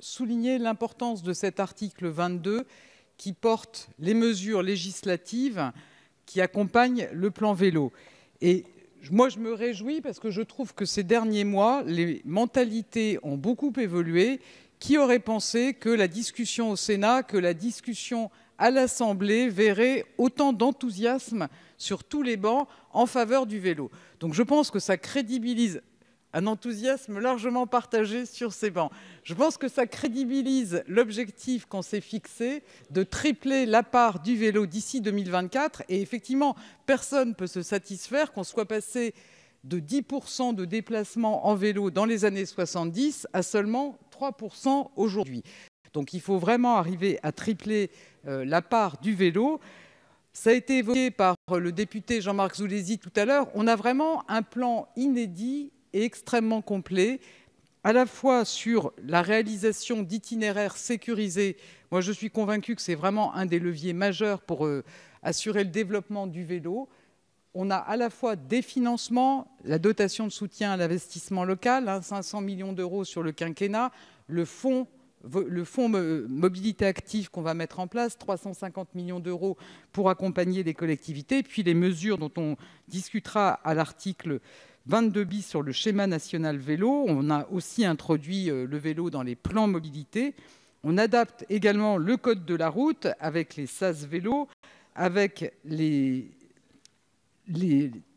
souligner l'importance de cet article 22 qui porte les mesures législatives qui accompagnent le plan vélo. Et moi, je me réjouis parce que je trouve que ces derniers mois, les mentalités ont beaucoup évolué. Qui aurait pensé que la discussion au Sénat, que la discussion à l'Assemblée verrait autant d'enthousiasme sur tous les bancs en faveur du vélo Donc je pense que ça crédibilise un enthousiasme largement partagé sur ces bancs. Je pense que ça crédibilise l'objectif qu'on s'est fixé de tripler la part du vélo d'ici 2024. Et effectivement, personne ne peut se satisfaire qu'on soit passé de 10% de déplacements en vélo dans les années 70 à seulement 3% aujourd'hui. Donc il faut vraiment arriver à tripler euh, la part du vélo. Ça a été évoqué par le député Jean-Marc Zoulési tout à l'heure. On a vraiment un plan inédit extrêmement complet, à la fois sur la réalisation d'itinéraires sécurisés. Moi, je suis convaincu que c'est vraiment un des leviers majeurs pour euh, assurer le développement du vélo. On a à la fois des financements, la dotation de soutien à l'investissement local, 500 hein, millions d'euros sur le quinquennat, le fonds le fonds mobilité active qu'on va mettre en place, 350 millions d'euros pour accompagner les collectivités, puis les mesures dont on discutera à l'article 22 bis sur le schéma national vélo. On a aussi introduit euh, le vélo dans les plans mobilité. On adapte également le code de la route avec les SAS vélos, avec les,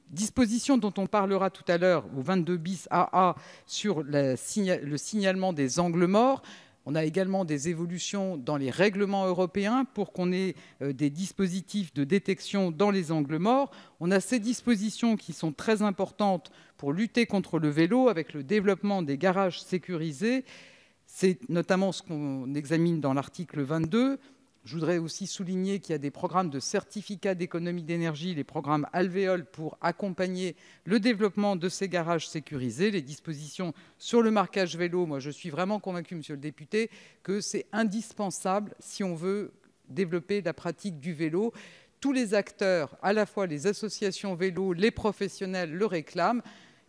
dispositions dont on parlera tout à l'heure au 22 bis AA sur le signalement des angles morts. On a également des évolutions dans les règlements européens pour qu'on ait euh, des dispositifs de détection dans les angles morts. On a ces dispositions qui sont très importantes pour lutter contre le vélo avec le développement des garages sécurisés. C'est notamment ce qu'on examine dans l'article 22. Je voudrais aussi souligner qu'il y a des programmes de certificats d'économie d'énergie, les programmes Alvéole, pour accompagner le développement de ces garages sécurisés, les dispositions sur le marquage vélo. Moi, je suis vraiment convaincu, monsieur le député, que c'est indispensable si on veut développer la pratique du vélo. Tous les acteurs, à la fois les associations vélo, les professionnels, le réclament.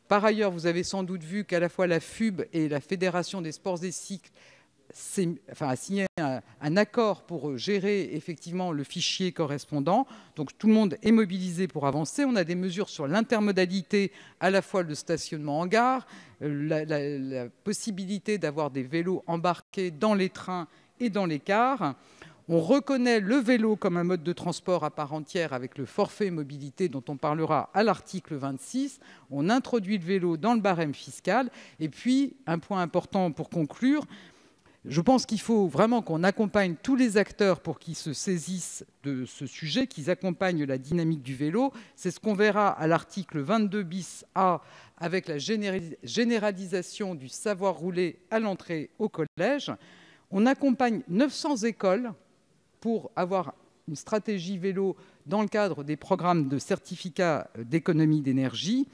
Par ailleurs, vous avez sans doute vu qu'à la fois la FUB et la Fédération des sports des cycles enfin, a signé un, accord pour euh, gérer effectivement le fichier correspondant. Donc tout le monde est mobilisé pour avancer. On a des mesures sur l'intermodalité, à la fois le stationnement en gare, euh, la, la possibilité d'avoir des vélos embarqués dans les trains et dans les cars. On reconnaît le vélo comme un mode de transport à part entière avec le forfait mobilité dont on parlera à l'article 26. On introduit le vélo dans le barème fiscal. Et puis, un point important pour conclure, je pense qu'il faut vraiment qu'on accompagne tous les acteurs pour qu'ils se saisissent de ce sujet, qu'ils accompagnent la dynamique du vélo. C'est ce qu'on verra à l'article 22 bis A avec la généralisation du savoir rouler à l'entrée au collège. On accompagne 900 écoles pour avoir une stratégie vélo dans le cadre des programmes de certificat d'économie d'énergie.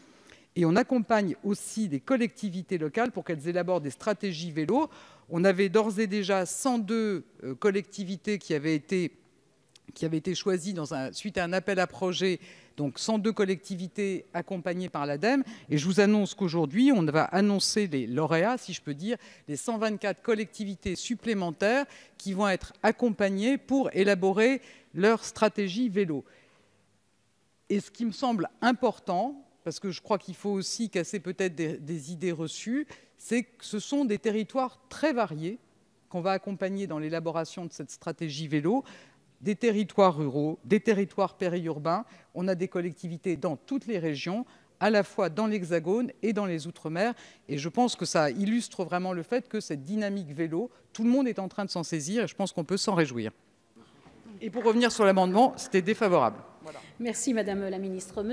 Et on accompagne aussi des collectivités locales pour qu'elles élaborent des stratégies vélo. On avait d'ores et déjà 102 euh, collectivités qui avaient été choisies suite à un appel à projet, donc 102 collectivités accompagnées par l'ADEME. Et je vous annonce qu'aujourd'hui, on va annoncer les lauréats, si je peux dire, les 124 collectivités supplémentaires qui vont être accompagnées pour élaborer leur stratégie vélo. Et ce qui me semble important, parce que je crois qu'il faut aussi casser peut-être des, idées reçues, c'est que ce sont des territoires très variés qu'on va accompagner dans l'élaboration de cette stratégie vélo, des territoires ruraux, des territoires périurbains. On a des collectivités dans toutes les régions, à la fois dans l'Hexagone et dans les Outre-mer. Et je pense que ça illustre vraiment le fait que cette dynamique vélo, tout le monde est en train de s'en saisir et je pense qu'on peut s'en réjouir. Et pour revenir sur l'amendement, c'était défavorable. Merci Madame la Ministre.